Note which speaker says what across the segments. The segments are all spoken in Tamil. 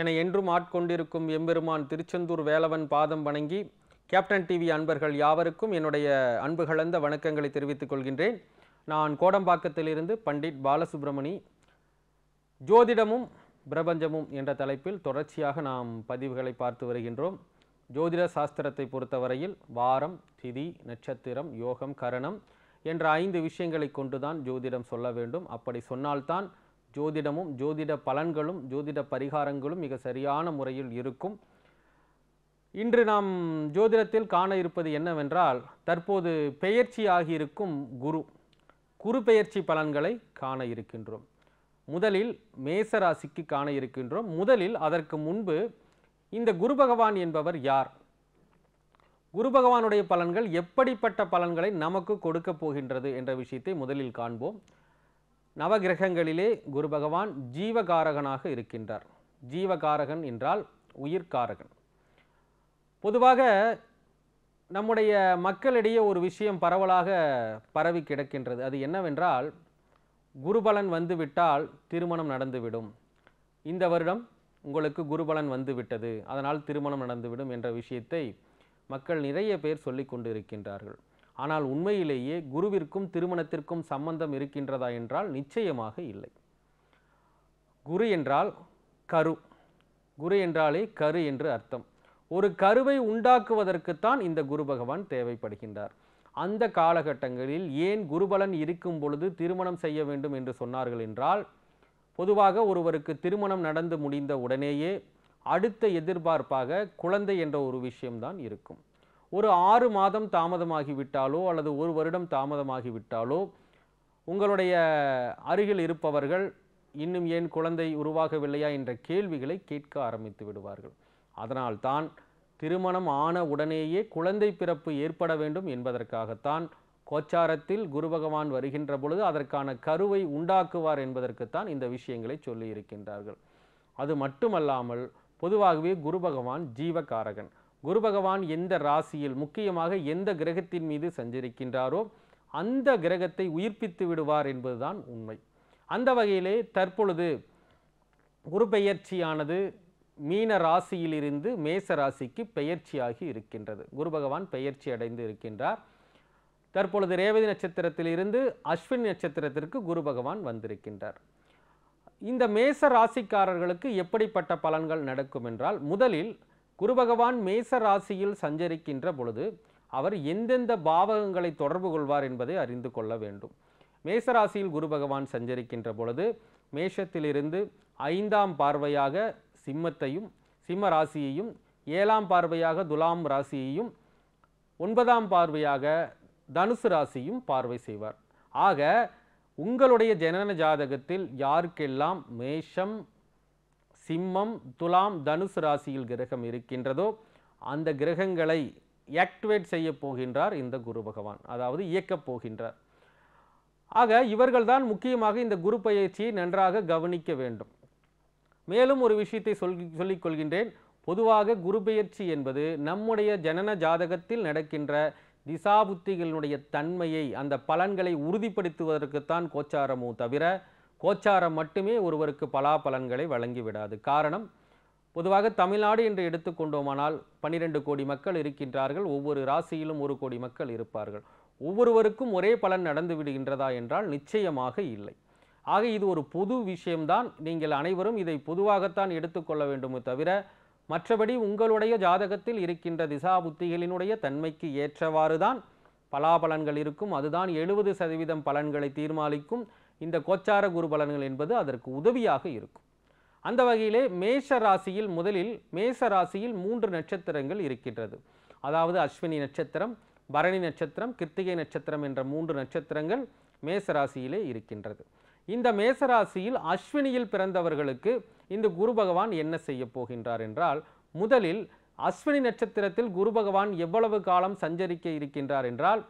Speaker 1: என என்றும் ஆட்கொண்டிருக்கும் எம்பெருமான் திருச்செந்தூர் வேலவன் பாதம் வணங்கி கேப்டன் டிவி அன்பர்கள் யாவருக்கும் என்னுடைய அன்பு கலந்த வணக்கங்களை தெரிவித்துக் கொள்கின்றேன் நான் கோடம்பாக்கத்திலிருந்து பண்டிட் பாலசுப்ரமணி ஜோதிடமும் பிரபஞ்சமும் என்ற தலைப்பில் தொடர்ச்சியாக நாம் பதிவுகளை பார்த்து வருகின்றோம் ஜோதிட சாஸ்திரத்தை பொறுத்தவரையில் வாரம் திதி நட்சத்திரம் யோகம் கரணம் என்ற ஐந்து விஷயங்களை கொண்டுதான் ஜோதிடம் சொல்ல வேண்டும் அப்படி சொன்னால்தான் ஜோதிடமும் ஜோதிட பலன்களும் ஜோதிட பரிகாரங்களும் மிக சரியான முறையில் இருக்கும் இன்று நாம் ஜோதிடத்தில் காண இருப்பது என்னவென்றால் தற்போது பெயர்ச்சி ஆகியிருக்கும் குரு குரு பெயர்ச்சி பலன்களை காண இருக்கின்றோம் முதலில் மேசராசிக்கு காண இருக்கின்றோம் முதலில் அதற்கு முன்பு இந்த குரு பகவான் என்பவர் யார் குரு பகவானுடைய பலன்கள் எப்படிப்பட்ட பலன்களை நமக்கு கொடுக்க போகின்றது என்ற விஷயத்தை முதலில் காண்போம் நவகிரகங்களிலே குரு பகவான் ஜீவகாரகனாக இருக்கின்றார் ஜீவகாரகன் என்றால் உயிர்காரகன் பொதுவாக நம்முடைய மக்களிடையே ஒரு விஷயம் பரவலாக பரவி கிடக்கின்றது அது என்னவென்றால் குருபலன் வந்துவிட்டால் திருமணம் நடந்துவிடும் இந்த வருடம் உங்களுக்கு குருபலன் வந்துவிட்டது அதனால் திருமணம் நடந்துவிடும் என்ற விஷயத்தை மக்கள் நிறைய பேர் சொல்லி கொண்டு இருக்கின்றார்கள் ஆனால் உண்மையிலேயே குருவிற்கும் திருமணத்திற்கும் சம்பந்தம் இருக்கின்றதா என்றால் நிச்சயமாக இல்லை குரு என்றால் கரு குரு என்றாலே கரு என்று அர்த்தம் ஒரு கருவை உண்டாக்குவதற்குத்தான் இந்த குரு பகவான் தேவைப்படுகின்றார் அந்த காலகட்டங்களில் ஏன் குருபலன் இருக்கும் பொழுது திருமணம் செய்ய வேண்டும் என்று சொன்னார்கள் என்றால் பொதுவாக ஒருவருக்கு திருமணம் நடந்து முடிந்த உடனேயே அடுத்த எதிர்பார்ப்பாக குழந்தை என்ற ஒரு விஷயம்தான் இருக்கும் ஒரு ஆறு மாதம் தாமதமாகிவிட்டாலோ அல்லது ஒரு வருடம் தாமதமாகிவிட்டாலோ உங்களுடைய அருகில் இருப்பவர்கள் இன்னும் ஏன் குழந்தை உருவாகவில்லையா என்ற கேள்விகளை கேட்க ஆரம்பித்து விடுவார்கள் அதனால்தான் திருமணம் ஆன உடனேயே குழந்தை பிறப்பு ஏற்பட வேண்டும் என்பதற்காகத்தான் கோச்சாரத்தில் குரு பகவான் வருகின்ற பொழுது அதற்கான கருவை உண்டாக்குவார் என்பதற்குத்தான் இந்த விஷயங்களை சொல்லியிருக்கின்றார்கள் அது மட்டுமல்லாமல் பொதுவாகவே குரு பகவான் ஜீவகாரகன் குரு பகவான் எந்த ராசியில் முக்கியமாக எந்த கிரகத்தின் மீது சஞ்சரிக்கின்றாரோ அந்த கிரகத்தை உயிர்ப்பித்து விடுவார் என்பதுதான் உண்மை அந்த வகையிலே தற்பொழுது குரு பெயர்ச்சியானது மீன ராசியிலிருந்து மேச ராசிக்கு பெயர்ச்சியாகி இருக்கின்றது குரு பகவான் பெயர்ச்சி அடைந்து இருக்கின்றார் தற்பொழுது ரேவதி நட்சத்திரத்திலிருந்து அஸ்வின் நட்சத்திரத்திற்கு குரு பகவான் வந்திருக்கின்றார் இந்த மேச ராசிக்காரர்களுக்கு எப்படிப்பட்ட பலன்கள் நடக்கும் என்றால் முதலில் குரு பகவான் மேச ராசியில் சஞ்சரிக்கின்ற பொழுது அவர் எந்தெந்த பாவகங்களை தொடர்பு கொள்வார் என்பதை அறிந்து கொள்ள வேண்டும் ராசியில் குரு பகவான் சஞ்சரிக்கின்ற பொழுது மேஷத்திலிருந்து ஐந்தாம் பார்வையாக சிம்மத்தையும் சிம்ம ராசியையும் ஏழாம் பார்வையாக துலாம் ராசியையும் ஒன்பதாம் பார்வையாக தனுசு ராசியும் பார்வை செய்வார் ஆக உங்களுடைய ஜனன ஜாதகத்தில் யாருக்கெல்லாம் மேஷம் சிம்மம் துலாம் தனுசு ராசியில் கிரகம் இருக்கின்றதோ அந்த கிரகங்களை ஆக்டிவேட் செய்ய போகின்றார் இந்த குரு பகவான் அதாவது இயக்கப் போகின்றார் ஆக இவர்கள்தான் முக்கியமாக இந்த குரு பயிற்சியை நன்றாக கவனிக்க வேண்டும் மேலும் ஒரு விஷயத்தை சொல் சொல்லிக் கொள்கின்றேன் பொதுவாக குரு பெயர்ச்சி என்பது நம்முடைய ஜனன ஜாதகத்தில் நடக்கின்ற திசாபுத்திகளினுடைய தன்மையை அந்த பலன்களை உறுதிப்படுத்துவதற்குத்தான் கோச்சாரமோ தவிர கோச்சாரம் மட்டுமே ஒருவருக்கு பலா பலன்களை வழங்கிவிடாது காரணம் பொதுவாக தமிழ்நாடு என்று எடுத்துக்கொண்டோமானால் பன்னிரெண்டு கோடி மக்கள் இருக்கின்றார்கள் ஒவ்வொரு ராசியிலும் ஒரு கோடி மக்கள் இருப்பார்கள் ஒவ்வொருவருக்கும் ஒரே பலன் நடந்து விடுகின்றதா என்றால் நிச்சயமாக இல்லை ஆக இது ஒரு பொது விஷயம்தான் நீங்கள் அனைவரும் இதை பொதுவாகத்தான் எடுத்துக்கொள்ள வேண்டுமே தவிர மற்றபடி உங்களுடைய ஜாதகத்தில் இருக்கின்ற திசா புத்திகளினுடைய தன்மைக்கு ஏற்றவாறு தான் பலாபலன்கள் இருக்கும் அதுதான் எழுபது சதவீதம் பலன்களை தீர்மானிக்கும் இந்த கோச்சார குரு பலன்கள் என்பது அதற்கு உதவியாக இருக்கும் அந்த வகையிலே மேஷ ராசியில் முதலில் மேஷ ராசியில் மூன்று நட்சத்திரங்கள் இருக்கின்றது அதாவது அஸ்வினி நட்சத்திரம் பரணி நட்சத்திரம் கிருத்திகை நட்சத்திரம் என்ற மூன்று நட்சத்திரங்கள் ராசியிலே இருக்கின்றது இந்த ராசியில் அஸ்வினியில் பிறந்தவர்களுக்கு இந்த குரு பகவான் என்ன செய்ய போகின்றார் என்றால் முதலில் அஸ்வினி நட்சத்திரத்தில் குரு பகவான் எவ்வளவு காலம் சஞ்சரிக்க இருக்கின்றார் என்றால்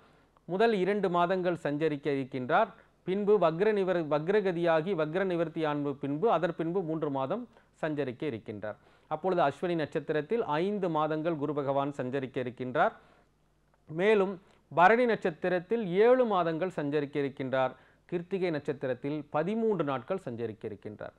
Speaker 1: முதல் இரண்டு மாதங்கள் சஞ்சரிக்க இருக்கின்றார் பின்பு வக்ர நிவர் வக்ரகதியாகி வக்ர நிவர்த்தி ஆன்பு பின்பு பின்பு மூன்று மாதம் சஞ்சரிக்க இருக்கின்றார் அப்பொழுது அஸ்வினி நட்சத்திரத்தில் ஐந்து மாதங்கள் குரு பகவான் சஞ்சரிக்க இருக்கின்றார் மேலும் பரணி நட்சத்திரத்தில் ஏழு மாதங்கள் சஞ்சரிக்க இருக்கின்றார் கிருத்திகை நட்சத்திரத்தில் பதிமூன்று நாட்கள் சஞ்சரிக்க இருக்கின்றார்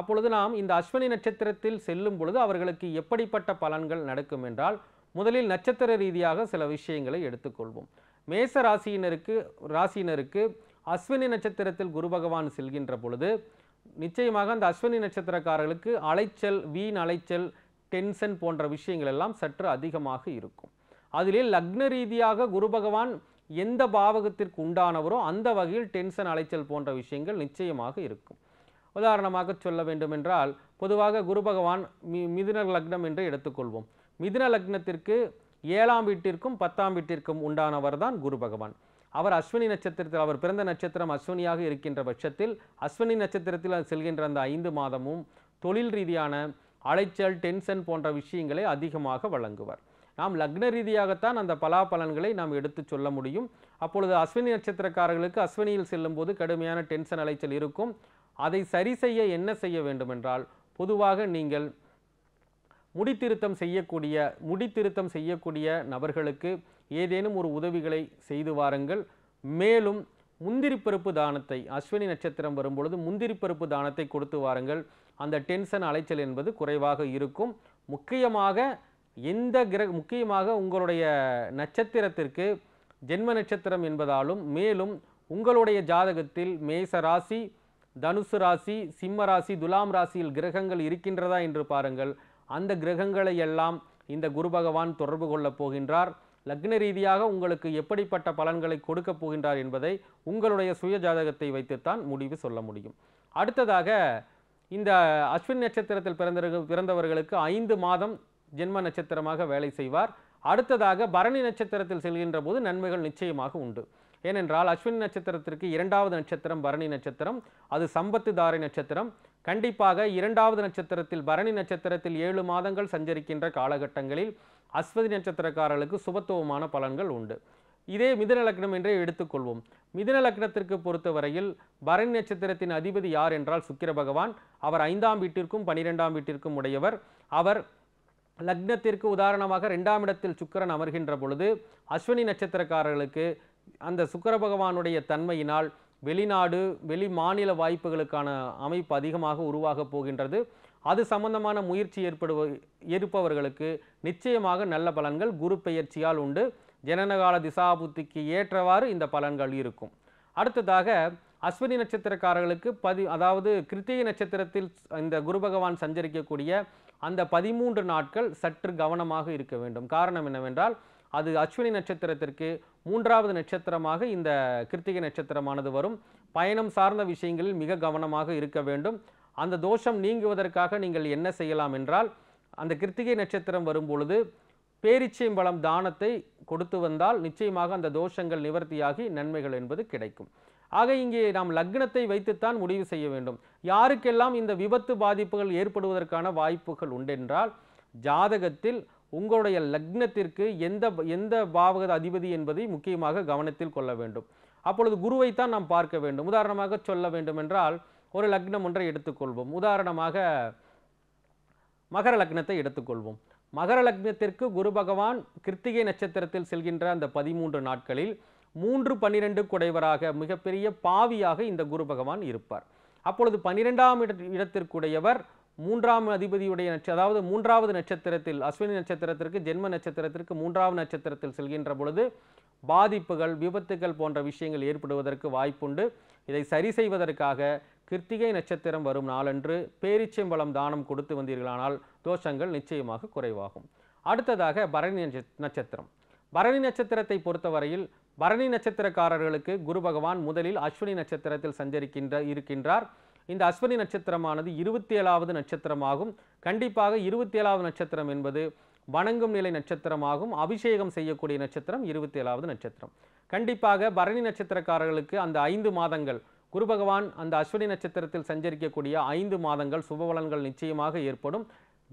Speaker 1: அப்பொழுது நாம் இந்த அஸ்வினி நட்சத்திரத்தில் செல்லும் பொழுது அவர்களுக்கு எப்படிப்பட்ட பலன்கள் நடக்கும் என்றால் முதலில் நட்சத்திர ரீதியாக சில விஷயங்களை எடுத்துக்கொள்வோம் மேச ராசியினருக்கு ராசியினருக்கு அஸ்வினி நட்சத்திரத்தில் குரு பகவான் செல்கின்ற பொழுது நிச்சயமாக அந்த அஸ்வினி நட்சத்திரக்காரர்களுக்கு அலைச்சல் வீண் அலைச்சல் டென்ஷன் போன்ற விஷயங்கள் எல்லாம் சற்று அதிகமாக இருக்கும் அதிலே லக்ன ரீதியாக குரு பகவான் எந்த பாவகத்திற்கு உண்டானவரோ அந்த வகையில் டென்ஷன் அலைச்சல் போன்ற விஷயங்கள் நிச்சயமாக இருக்கும் உதாரணமாக சொல்ல வேண்டுமென்றால் பொதுவாக குரு பகவான் மி மிதுன லக்னம் என்று எடுத்துக்கொள்வோம் மிதுன லக்னத்திற்கு ஏழாம் வீட்டிற்கும் பத்தாம் வீட்டிற்கும் உண்டானவர் தான் குரு பகவான் அவர் அஸ்வினி நட்சத்திரத்தில் அவர் பிறந்த நட்சத்திரம் அஸ்வினியாக இருக்கின்ற பட்சத்தில் அஸ்வினி நட்சத்திரத்தில் செல்கின்ற அந்த ஐந்து மாதமும் தொழில் ரீதியான அலைச்சல் டென்ஷன் போன்ற விஷயங்களை அதிகமாக வழங்குவார் நாம் லக்ன ரீதியாகத்தான் அந்த பலாபலன்களை நாம் எடுத்து சொல்ல முடியும் அப்பொழுது அஸ்வினி நட்சத்திரக்காரர்களுக்கு அஸ்வினியில் செல்லும்போது கடுமையான டென்ஷன் அலைச்சல் இருக்கும் அதை சரி செய்ய என்ன செய்ய வேண்டுமென்றால் பொதுவாக நீங்கள் முடித்திருத்தம் செய்யக்கூடிய முடித்திருத்தம் செய்யக்கூடிய நபர்களுக்கு ஏதேனும் ஒரு உதவிகளை செய்து வாருங்கள் மேலும் முந்திரி பருப்பு தானத்தை அஸ்வினி நட்சத்திரம் வரும்பொழுது முந்திரி பருப்பு தானத்தை கொடுத்து வாருங்கள் அந்த டென்ஷன் அலைச்சல் என்பது குறைவாக இருக்கும் முக்கியமாக எந்த கிர முக்கியமாக உங்களுடைய நட்சத்திரத்திற்கு ஜென்ம நட்சத்திரம் என்பதாலும் மேலும் உங்களுடைய ஜாதகத்தில் மேச ராசி தனுசு ராசி சிம்ம ராசி துலாம் ராசியில் கிரகங்கள் இருக்கின்றதா என்று பாருங்கள் அந்த கிரகங்களை எல்லாம் இந்த குரு பகவான் தொடர்பு கொள்ளப் போகின்றார் லக்ன ரீதியாக உங்களுக்கு எப்படிப்பட்ட பலன்களை கொடுக்கப் போகின்றார் என்பதை உங்களுடைய சுய ஜாதகத்தை வைத்துத்தான் முடிவு சொல்ல முடியும் அடுத்ததாக இந்த அஸ்வின் நட்சத்திரத்தில் பிறந்த பிறந்தவர்களுக்கு ஐந்து மாதம் ஜென்ம நட்சத்திரமாக வேலை செய்வார் அடுத்ததாக பரணி நட்சத்திரத்தில் செல்கின்ற போது நன்மைகள் நிச்சயமாக உண்டு ஏனென்றால் அஸ்வின் நட்சத்திரத்திற்கு இரண்டாவது நட்சத்திரம் பரணி நட்சத்திரம் அது சம்பத்து தாரை நட்சத்திரம் கண்டிப்பாக இரண்டாவது நட்சத்திரத்தில் பரணி நட்சத்திரத்தில் ஏழு மாதங்கள் சஞ்சரிக்கின்ற காலகட்டங்களில் அஸ்வதி நட்சத்திரக்காரர்களுக்கு சுபத்துவமான பலன்கள் உண்டு இதே மிதுன லக்னம் என்றே எடுத்துக்கொள்வோம் மிதுன லக்னத்திற்கு பொறுத்தவரையில் பரணி நட்சத்திரத்தின் அதிபதி யார் என்றால் சுக்கிர பகவான் அவர் ஐந்தாம் வீட்டிற்கும் பனிரெண்டாம் வீட்டிற்கும் உடையவர் அவர் லக்னத்திற்கு உதாரணமாக ரெண்டாம் இடத்தில் சுக்கரன் அமர்கின்ற பொழுது அஸ்வினி நட்சத்திரக்காரர்களுக்கு அந்த சுக்கர பகவானுடைய தன்மையினால் வெளிநாடு வெளி மாநில வாய்ப்புகளுக்கான அமைப்பு அதிகமாக உருவாகப் போகின்றது அது சம்பந்தமான முயற்சி ஏற்படுவ இருப்பவர்களுக்கு நிச்சயமாக நல்ல பலன்கள் குரு பெயர்ச்சியால் உண்டு ஜனனகால திசாபுத்திக்கு ஏற்றவாறு இந்த பலன்கள் இருக்கும் அடுத்ததாக அஸ்வினி நட்சத்திரக்காரர்களுக்கு பதி அதாவது கிருத்திகை நட்சத்திரத்தில் இந்த குரு பகவான் சஞ்சரிக்கக்கூடிய அந்த பதிமூன்று நாட்கள் சற்று கவனமாக இருக்க வேண்டும் காரணம் என்னவென்றால் அது அஸ்வினி நட்சத்திரத்திற்கு மூன்றாவது நட்சத்திரமாக இந்த கிருத்திகை நட்சத்திரமானது வரும் பயணம் சார்ந்த விஷயங்களில் மிக கவனமாக இருக்க வேண்டும் அந்த தோஷம் நீங்குவதற்காக நீங்கள் என்ன செய்யலாம் என்றால் அந்த கிருத்திகை நட்சத்திரம் வரும்பொழுது பேரிச்சைம்பழம் தானத்தை கொடுத்து வந்தால் நிச்சயமாக அந்த தோஷங்கள் நிவர்த்தியாகி நன்மைகள் என்பது கிடைக்கும் ஆக இங்கே நாம் லக்னத்தை வைத்துத்தான் முடிவு செய்ய வேண்டும் யாருக்கெல்லாம் இந்த விபத்து பாதிப்புகள் ஏற்படுவதற்கான வாய்ப்புகள் உண்டென்றால் ஜாதகத்தில் உங்களுடைய லக்னத்திற்கு எந்த எந்த பாவக அதிபதி என்பதை முக்கியமாக கவனத்தில் கொள்ள வேண்டும் அப்பொழுது குருவைத்தான் நாம் பார்க்க வேண்டும் உதாரணமாக சொல்ல வேண்டும் என்றால் ஒரு லக்னம் ஒன்றை எடுத்துக்கொள்வோம் உதாரணமாக மகர லக்னத்தை எடுத்துக்கொள்வோம் மகர லக்னத்திற்கு குரு பகவான் கிருத்திகை நட்சத்திரத்தில் செல்கின்ற அந்த பதிமூன்று நாட்களில் மூன்று பன்னிரெண்டு குடைவராக மிகப்பெரிய பாவியாக இந்த குரு பகவான் இருப்பார் அப்பொழுது பன்னிரெண்டாம் இடத்திற்குடையவர் மூன்றாம் அதிபதியுடைய நட்ச அதாவது மூன்றாவது நட்சத்திரத்தில் அஸ்வினி நட்சத்திரத்திற்கு ஜென்ம நட்சத்திரத்திற்கு மூன்றாவது நட்சத்திரத்தில் செல்கின்ற பொழுது பாதிப்புகள் விபத்துகள் போன்ற விஷயங்கள் ஏற்படுவதற்கு வாய்ப்புண்டு இதை சரி செய்வதற்காக கிருத்திகை நட்சத்திரம் வரும் நாளன்று பேரிச்சம்பழம் தானம் கொடுத்து வந்தீர்களானால் தோஷங்கள் நிச்சயமாக குறைவாகும் அடுத்ததாக பரணி நட்சத்திரம் பரணி நட்சத்திரத்தை பொறுத்தவரையில் பரணி நட்சத்திரக்காரர்களுக்கு குரு பகவான் முதலில் அஸ்வினி நட்சத்திரத்தில் சஞ்சரிக்கின்ற இருக்கின்றார் இந்த அஸ்வினி நட்சத்திரமானது இருபத்தி ஏழாவது நட்சத்திரமாகும் கண்டிப்பாக இருபத்தி ஏழாவது நட்சத்திரம் என்பது வணங்கும் நிலை நட்சத்திரமாகும் அபிஷேகம் செய்யக்கூடிய நட்சத்திரம் இருபத்தி ஏழாவது நட்சத்திரம் கண்டிப்பாக பரணி நட்சத்திரக்காரர்களுக்கு அந்த ஐந்து மாதங்கள் குரு பகவான் அந்த அஸ்வினி நட்சத்திரத்தில் சஞ்சரிக்கக்கூடிய ஐந்து மாதங்கள் சுபபலன்கள் நிச்சயமாக ஏற்படும்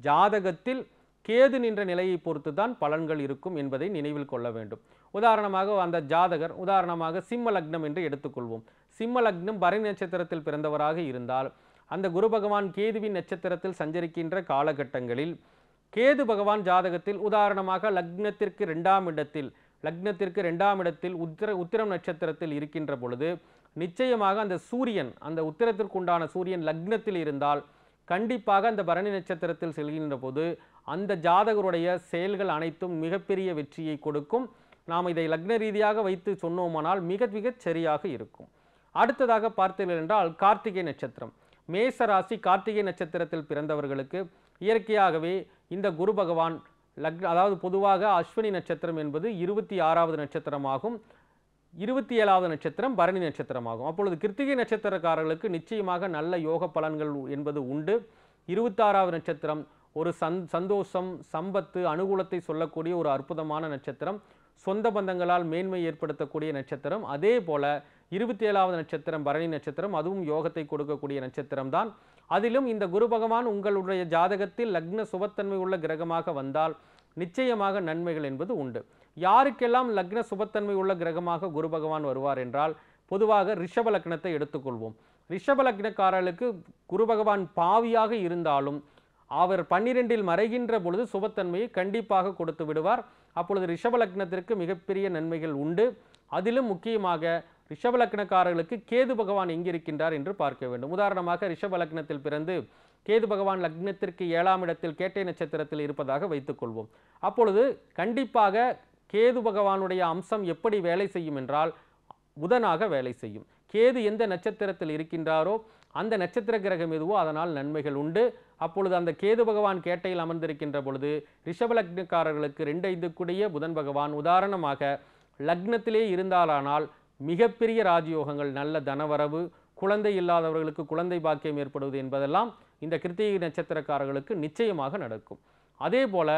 Speaker 1: ஜாதகத்தில் கேது நின்ற நிலையை பொறுத்து தான் பலன்கள் இருக்கும் என்பதை நினைவில் கொள்ள வேண்டும் உதாரணமாக அந்த ஜாதகர் உதாரணமாக சிம்ம லக்னம் என்று எடுத்துக்கொள்வோம் சிம்ம லக்னம் பரணி நட்சத்திரத்தில் பிறந்தவராக இருந்தால் அந்த குரு பகவான் கேதுவின் நட்சத்திரத்தில் சஞ்சரிக்கின்ற காலகட்டங்களில் கேது பகவான் ஜாதகத்தில் உதாரணமாக லக்னத்திற்கு ரெண்டாம் இடத்தில் லக்னத்திற்கு ரெண்டாம் இடத்தில் உத்திர உத்திரம் நட்சத்திரத்தில் இருக்கின்ற பொழுது நிச்சயமாக அந்த சூரியன் அந்த உத்திரத்திற்குண்டான சூரியன் லக்னத்தில் இருந்தால் கண்டிப்பாக அந்த பரணி நட்சத்திரத்தில் செல்கின்ற போது அந்த ஜாதகருடைய செயல்கள் அனைத்தும் மிகப்பெரிய வெற்றியை கொடுக்கும் நாம் இதை லக்ன ரீதியாக வைத்து சொன்னோமானால் மிக மிகச் சரியாக இருக்கும் அடுத்ததாக பார்த்தீர்கள் என்றால் கார்த்திகை நட்சத்திரம் மேச ராசி கார்த்திகை நட்சத்திரத்தில் பிறந்தவர்களுக்கு இயற்கையாகவே இந்த குரு பகவான் லக் அதாவது பொதுவாக அஸ்வினி நட்சத்திரம் என்பது இருபத்தி ஆறாவது நட்சத்திரமாகும் இருபத்தி ஏழாவது நட்சத்திரம் பரணி நட்சத்திரமாகும் அப்பொழுது கிருத்திகை நட்சத்திரக்காரர்களுக்கு நிச்சயமாக நல்ல யோக பலன்கள் என்பது உண்டு இருபத்தாறாவது நட்சத்திரம் ஒரு சந் சந்தோஷம் சம்பத்து அனுகூலத்தை சொல்லக்கூடிய ஒரு அற்புதமான நட்சத்திரம் சொந்த பந்தங்களால் மேன்மை ஏற்படுத்தக்கூடிய நட்சத்திரம் அதே போல் இருபத்தி ஏழாவது நட்சத்திரம் பரணி நட்சத்திரம் அதுவும் யோகத்தை கொடுக்கக்கூடிய நட்சத்திரம் தான் அதிலும் இந்த குரு பகவான் உங்களுடைய ஜாதகத்தில் லக்ன சுபத்தன்மை உள்ள கிரகமாக வந்தால் நிச்சயமாக நன்மைகள் என்பது உண்டு யாருக்கெல்லாம் லக்ன சுபத்தன்மை உள்ள கிரகமாக குரு பகவான் வருவார் என்றால் பொதுவாக ரிஷப லக்னத்தை எடுத்துக்கொள்வோம் ரிஷப லக்னக்காரர்களுக்கு குரு பகவான் பாவியாக இருந்தாலும் அவர் பன்னிரெண்டில் மறைகின்ற பொழுது சுபத்தன்மையை கண்டிப்பாக கொடுத்து விடுவார் அப்பொழுது ரிஷபலக்னத்திற்கு மிகப்பெரிய நன்மைகள் உண்டு அதிலும் முக்கியமாக ரிஷபலக்னக்காரர்களுக்கு கேது பகவான் எங்கிருக்கின்றார் என்று பார்க்க வேண்டும் உதாரணமாக ரிஷபலக்னத்தில் பிறந்து கேது பகவான் லக்னத்திற்கு ஏழாம் இடத்தில் கேட்டை நட்சத்திரத்தில் இருப்பதாக வைத்துக்கொள்வோம் அப்பொழுது கண்டிப்பாக கேது பகவானுடைய அம்சம் எப்படி வேலை செய்யும் என்றால் புதனாக வேலை செய்யும் கேது எந்த நட்சத்திரத்தில் இருக்கின்றாரோ அந்த நட்சத்திர கிரகம் எதுவோ அதனால் நன்மைகள் உண்டு அப்பொழுது அந்த கேது பகவான் கேட்டையில் அமர்ந்திருக்கின்ற பொழுது லக்னக்காரர்களுக்கு ரெண்டு ஐந்துக்குடைய புதன் பகவான் உதாரணமாக லக்னத்திலே இருந்தாலானால் மிகப்பெரிய ராஜயோகங்கள் நல்ல தனவரவு குழந்தை இல்லாதவர்களுக்கு குழந்தை பாக்கியம் ஏற்படுவது என்பதெல்லாம் இந்த கிருத்திகை நட்சத்திரக்காரர்களுக்கு நிச்சயமாக நடக்கும் அதே போல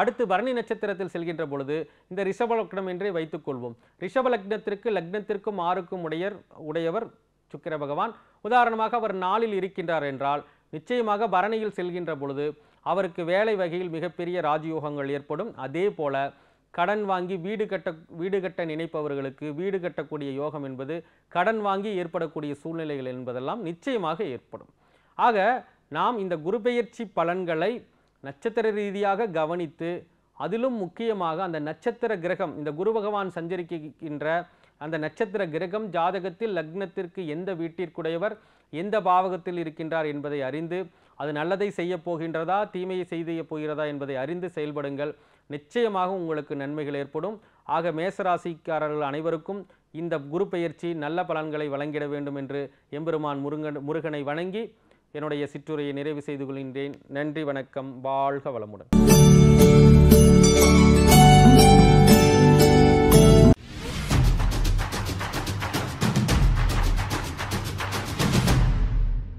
Speaker 1: அடுத்து பரணி நட்சத்திரத்தில் செல்கின்ற பொழுது இந்த ரிஷபலக்னம் என்றே வைத்துக்கொள்வோம் ரிஷபலக்னத்திற்கு லக்னத்திற்கும் ஆறுக்கும் உடையர் உடையவர் சுக்கிர பகவான் உதாரணமாக அவர் நாளில் இருக்கின்றார் என்றால் நிச்சயமாக பரணியில் செல்கின்ற பொழுது அவருக்கு வேலை வகையில் மிகப்பெரிய ராஜயோகங்கள் ஏற்படும் அதே போல கடன் வாங்கி வீடு கட்ட வீடு கட்ட நினைப்பவர்களுக்கு வீடு கட்டக்கூடிய யோகம் என்பது கடன் வாங்கி ஏற்படக்கூடிய சூழ்நிலைகள் என்பதெல்லாம் நிச்சயமாக ஏற்படும் ஆக நாம் இந்த குருபெயர்ச்சி பலன்களை நட்சத்திர ரீதியாக கவனித்து அதிலும் முக்கியமாக அந்த நட்சத்திர கிரகம் இந்த குரு பகவான் சஞ்சரிக்கின்ற அந்த நட்சத்திர கிரகம் ஜாதகத்தில் லக்னத்திற்கு எந்த வீட்டிற்குடையவர் எந்த பாவகத்தில் இருக்கின்றார் என்பதை அறிந்து அது நல்லதை செய்ய போகின்றதா தீமையை செய்து போகிறதா என்பதை அறிந்து செயல்படுங்கள் நிச்சயமாக உங்களுக்கு நன்மைகள் ஏற்படும் ஆக மேசராசிக்காரர்கள் அனைவருக்கும் இந்த குரு பயிற்சி நல்ல பலன்களை வழங்கிட வேண்டும் என்று எம்பெருமான் முருகன் முருகனை வணங்கி என்னுடைய சிற்றுரையை நிறைவு செய்து கொள்கின்றேன் நன்றி வணக்கம் வாழ்க வளமுடன்